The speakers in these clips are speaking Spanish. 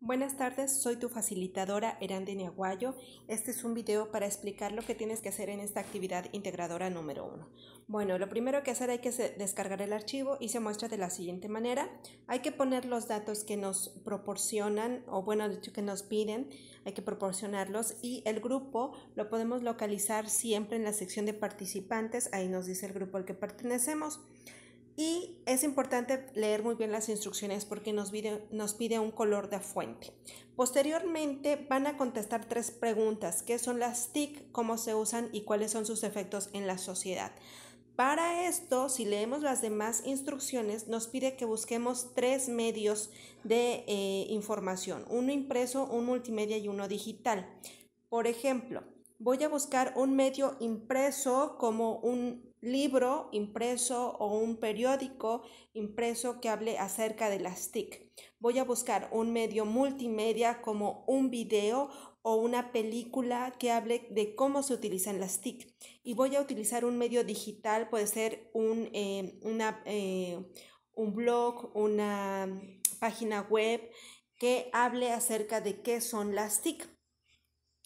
Buenas tardes, soy tu facilitadora Erandini Aguayo. Este es un video para explicar lo que tienes que hacer en esta actividad integradora número uno. Bueno, lo primero que hacer hay que descargar el archivo y se muestra de la siguiente manera. Hay que poner los datos que nos proporcionan o bueno, dicho que nos piden, hay que proporcionarlos y el grupo lo podemos localizar siempre en la sección de participantes, ahí nos dice el grupo al que pertenecemos. Y es importante leer muy bien las instrucciones porque nos pide, un color de fuente. Posteriormente van a contestar tres preguntas, qué son las TIC, cómo se usan y cuáles son sus efectos en la sociedad. Para esto, si leemos las demás instrucciones, nos pide que busquemos tres medios de eh, información, uno impreso, un multimedia y uno digital. Por ejemplo, voy a buscar un medio impreso como un libro impreso o un periódico impreso que hable acerca de las TIC. Voy a buscar un medio multimedia como un video o una película que hable de cómo se utilizan las TIC. Y voy a utilizar un medio digital, puede ser eh, eh, un, blog, una página web que hable acerca de qué son las TIC.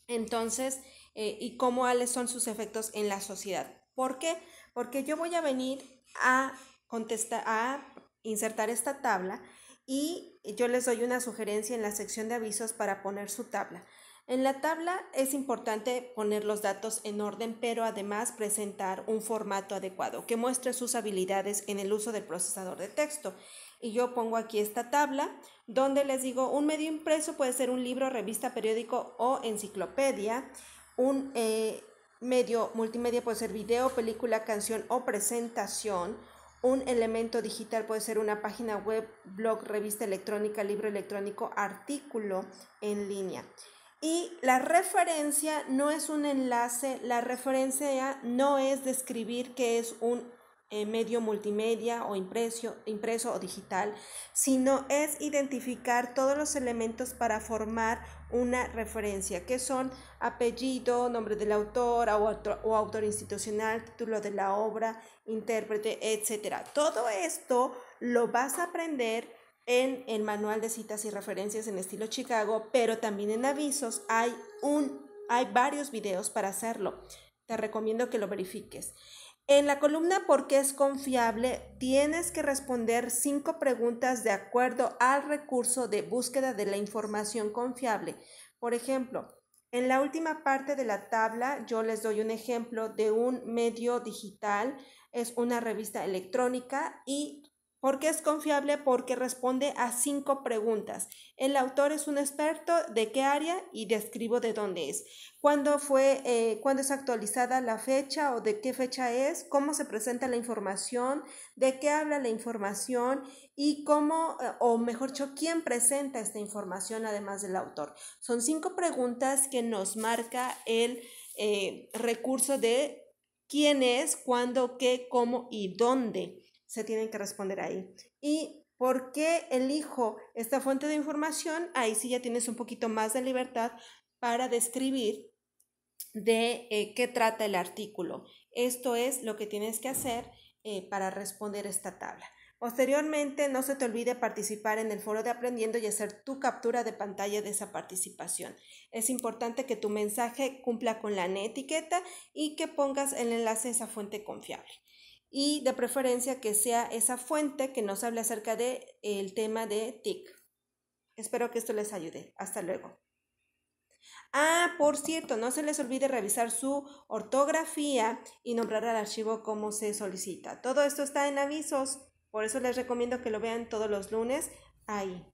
Entonces, eh, y cómo son sus efectos en la sociedad. ¿Por qué? Porque yo voy a venir a contestar, a insertar esta tabla y yo les doy una sugerencia en la sección de avisos para poner su tabla. En la tabla es importante poner los datos en orden, pero además presentar un formato adecuado que muestre sus habilidades en el uso del procesador de texto. Y yo pongo aquí esta tabla donde les digo, un medio impreso puede ser un libro, revista, periódico o enciclopedia. Un, eh, medio multimedia puede ser video, película, canción o presentación. Un elemento digital puede ser una página web, blog, revista electrónica, libro electrónico, artículo en línea. Y la referencia no es un enlace, la referencia no es describir qué es un eh, medio multimedia o impreso, impreso o digital, sino es identificar todos los elementos para formar una referencia, que son apellido, nombre del autor o autor, institucional, título de la obra, intérprete, etc. Todo esto lo vas a aprender en el manual de citas y referencias en estilo Chicago, pero también en avisos hay un hay varios videos para hacerlo. Te recomiendo que lo verifiques. En la columna ¿Por qué es confiable? tienes que responder cinco preguntas de acuerdo al recurso de búsqueda de la información confiable. Por ejemplo, en la última parte de la tabla yo les doy un ejemplo de un medio digital, es una revista electrónica y ¿Por qué es confiable? Porque responde a cinco preguntas. El autor es un experto de qué área y describo de dónde es. ¿Cuándo, fue, eh, es actualizada la fecha o de qué fecha es? ¿Cómo se presenta la información? ¿De qué habla la información? ¿Y cómo, o mejor dicho, quién presenta esta información además del autor? Son cinco preguntas que nos marca el eh, recurso de quién es, cuándo, qué, cómo y dónde se tienen que responder ahí. Y por qué elijo esta fuente de información, ahí sí ya tienes un poquito más de libertad para describir de eh, qué trata el artículo. Esto es lo que tienes que hacer eh, para responder esta tabla. Posteriormente, no se te olvide participar en el foro de aprendiendo y hacer tu captura de pantalla de esa participación. Es importante que tu mensaje cumpla con la etiqueta y que pongas el enlace a esa fuente confiable y de preferencia que sea esa fuente que nos hable acerca del el tema de TIC. Espero que esto les ayude. Hasta luego. Ah, por cierto, no se les olvide revisar su ortografía y nombrar al archivo como se solicita. Todo esto está en avisos, por eso les recomiendo que lo vean todos los lunes ahí.